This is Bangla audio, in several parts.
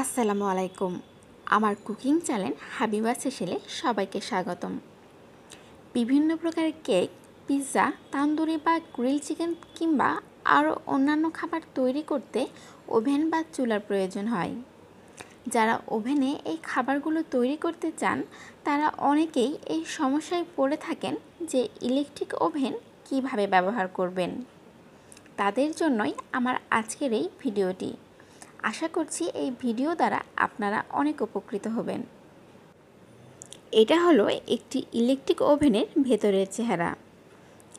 আসসালামু আলাইকুম আমার কুকিং চ্যানেল হাবিবা সেশেলে সবাইকে স্বাগতম বিভিন্ন প্রকারের কেক পিৎজা তান্দুরি বা গ্রিল চিকেন কিংবা আরও অন্যান্য খাবার তৈরি করতে ওভেন বা চুলার প্রয়োজন হয় যারা ওভেনে এই খাবারগুলো তৈরি করতে চান তারা অনেকেই এই সমস্যায় পড়ে থাকেন যে ইলেকট্রিক ওভেন কিভাবে ব্যবহার করবেন তাদের জন্যই আমার আজকের এই ভিডিওটি আশা করছি এই ভিডিও দ্বারা আপনারা অনেক উপকৃত হবেন এটা হলো একটি ইলেকট্রিক ওভেনের ভেতরের চেহারা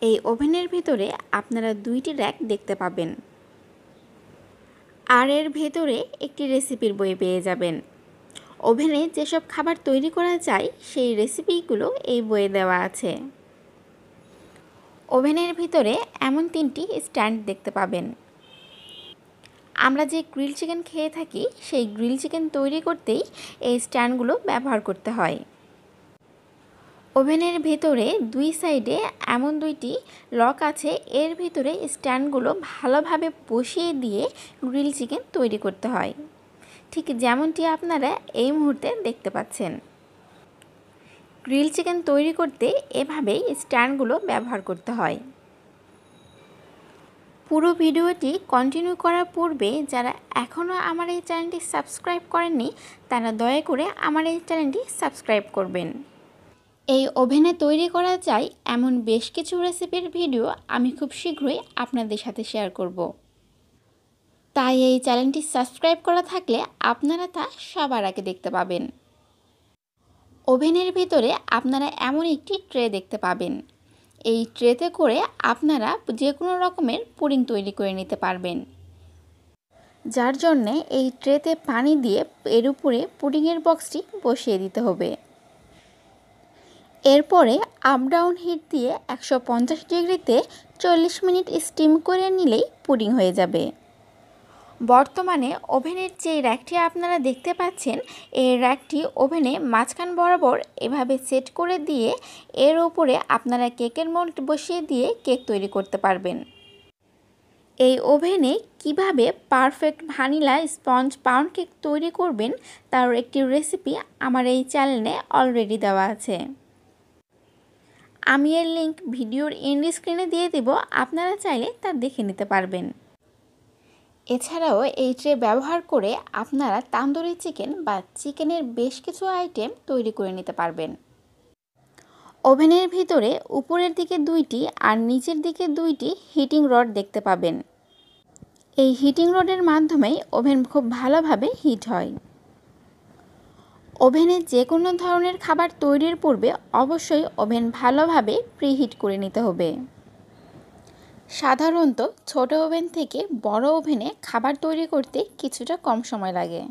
এই ওভেনের ভেতরে আপনারা দুইটি র্যাক দেখতে পাবেন আর এর ভেতরে একটি রেসিপির বই পেয়ে যাবেন ওভেনে যেসব খাবার তৈরি করা যায় সেই রেসিপিগুলো এই বইয়ে দেওয়া আছে ওভেনের ভিতরে এমন তিনটি স্ট্যান্ড দেখতে পাবেন আমরা যে গ্রিল চিকেন খেয়ে থাকি সেই গ্রিল চিকেন তৈরি করতেই এই স্ট্যান্ডগুলো ব্যবহার করতে হয় ওভেনের ভেতরে দুই সাইডে এমন দুইটি লক আছে এর ভিতরে স্ট্যান্ডগুলো ভালোভাবে বসিয়ে দিয়ে গ্রিল চিকেন তৈরি করতে হয় ঠিক যেমনটি আপনারা এই মুহূর্তে দেখতে পাচ্ছেন গ্রিল চিকেন তৈরি করতে এভাবেই স্ট্যান্ডগুলো ব্যবহার করতে হয় পুরো ভিডিওটি কন্টিনিউ করার পূর্বে যারা এখনও আমার এই চ্যানেলটি সাবস্ক্রাইব করেননি তারা দয়া করে আমার এই চ্যানেলটি সাবস্ক্রাইব করবেন এই ওভেনে তৈরি করা যায় এমন বেশ কিছু রেসিপির ভিডিও আমি খুব শীঘ্রই আপনাদের সাথে শেয়ার করব। তাই এই চ্যানেলটি সাবস্ক্রাইব করা থাকলে আপনারা তা সবার আগে দেখতে পাবেন ওভেনের ভিতরে আপনারা এমন একটি ট্রে দেখতে পাবেন এই ট্রেতে করে আপনারা যে কোনো রকমের পুডিং তৈরি করে নিতে পারবেন যার জন্যে এই ট্রেতে পানি দিয়ে এর উপরে পুডিংয়ের বক্সটি বসিয়ে দিতে হবে এরপরে আপ ডাউন হিট দিয়ে একশো ডিগ্রিতে চল্লিশ মিনিট স্টিম করে নিলেই পুডিং হয়ে যাবে বর্তমানে ওভেনের যে র্যাকটি আপনারা দেখতে পাচ্ছেন এই র্যাকটি ওভেনে মাঝখান বরাবর এভাবে সেট করে দিয়ে এর ওপরে আপনারা কেকের মোল্ড বসিয়ে দিয়ে কেক তৈরি করতে পারবেন এই ওভেনে কিভাবে perfect vanilla sponge pound cake তৈরি করবেন তার একটি রেসিপি আমার এই চ্যানেলে অলরেডি দেওয়া আছে আমি এর লিঙ্ক ভিডিওর এন্ড স্ক্রিনে দিয়ে দেব আপনারা চাইলে তা দেখে নিতে পারবেন এছাড়াও এই ট্রে ব্যবহার করে আপনারা তান্দুরি চিকেন বা চিকেনের বেশ কিছু আইটেম তৈরি করে নিতে পারবেন ওভেনের ভিতরে উপরের দিকে দুইটি আর নিচের দিকে দুইটি হিটিং রড দেখতে পাবেন এই হিটিং রডের মাধ্যমেই ওভেন খুব ভালোভাবে হিট হয় ওভেনে যে কোনো ধরনের খাবার তৈরির পূর্বে অবশ্যই ওভেন ভালোভাবে প্রিহিট করে নিতে হবে সাধারণত ছোট ওভেন থেকে বড় ওভেনে খাবার তৈরি করতে কিছুটা কম সময় লাগে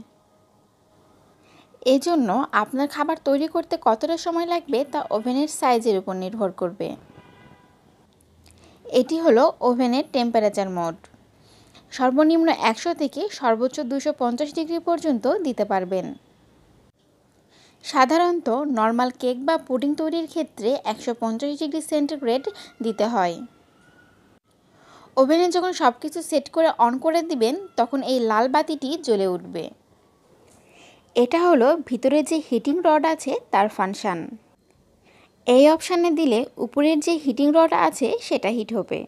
এজন্য আপনার খাবার তৈরি করতে কতটা সময় লাগবে তা ওভেনের সাইজের উপর নির্ভর করবে এটি হলো ওভেনের টেম্পারেচার মোড সর্বনিম্ন একশো থেকে সর্বোচ্চ দুশো ডিগ্রি পর্যন্ত দিতে পারবেন সাধারণত নর্মাল কেক বা পুডিং তৈরির ক্ষেত্রে একশো ডিগ্রি সেন্টিগ্রেড দিতে হয় ওভেনে যখন সব কিছু সেট করে অন করে দিবেন তখন এই লাল বাতিটি জ্বলে উঠবে এটা হলো ভিতরে যে হিটিং রড আছে তার ফাংশান এই অপশানে দিলে উপরের যে হিটিং রড আছে সেটা হিট হবে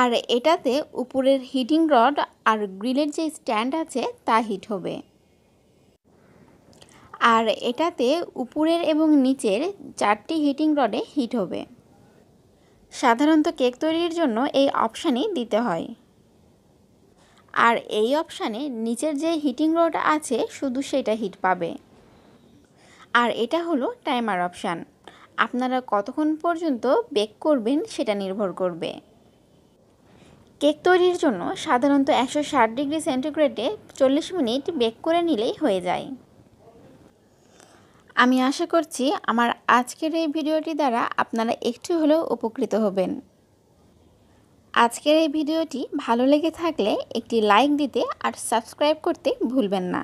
আর এটাতে উপরের হিটিং রড আর গ্রিলের যে স্ট্যান্ড আছে তা হিট হবে আর এটাতে উপরের এবং নিচের চারটি হিটিং রডে হিট হবে সাধারণত কেক তৈরির জন্য এই অপশানই দিতে হয় আর এই অপশানে নিচের যে হিটিং রড আছে শুধু সেটা হিট পাবে আর এটা হলো টাইমার অপশান আপনারা কতক্ষণ পর্যন্ত বেক করবেন সেটা নির্ভর করবে কেক তৈরির জন্য সাধারণত একশো ডিগ্রি সেন্টিগ্রেডে চল্লিশ মিনিট বেক করে নিলেই হয়ে যায় আমি আশা করছি আমার আজকের এই ভিডিওটি দ্বারা আপনারা একটু হলেও উপকৃত হবেন আজকের এই ভিডিওটি ভালো লেগে থাকলে একটি লাইক দিতে আর সাবস্ক্রাইব করতে ভুলবেন না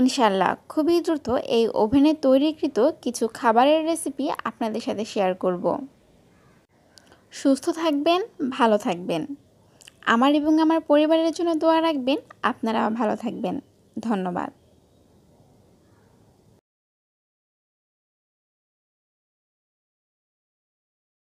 ইনশাল্লাহ খুবই দ্রুত এই ওভেনে তৈরিকৃত কিছু খাবারের রেসিপি আপনাদের সাথে শেয়ার করব সুস্থ থাকবেন ভালো থাকবেন আমার এবং আমার পরিবারের জন্য দোয়া রাখবেন আপনারা ভালো থাকবেন ধন্যবাদ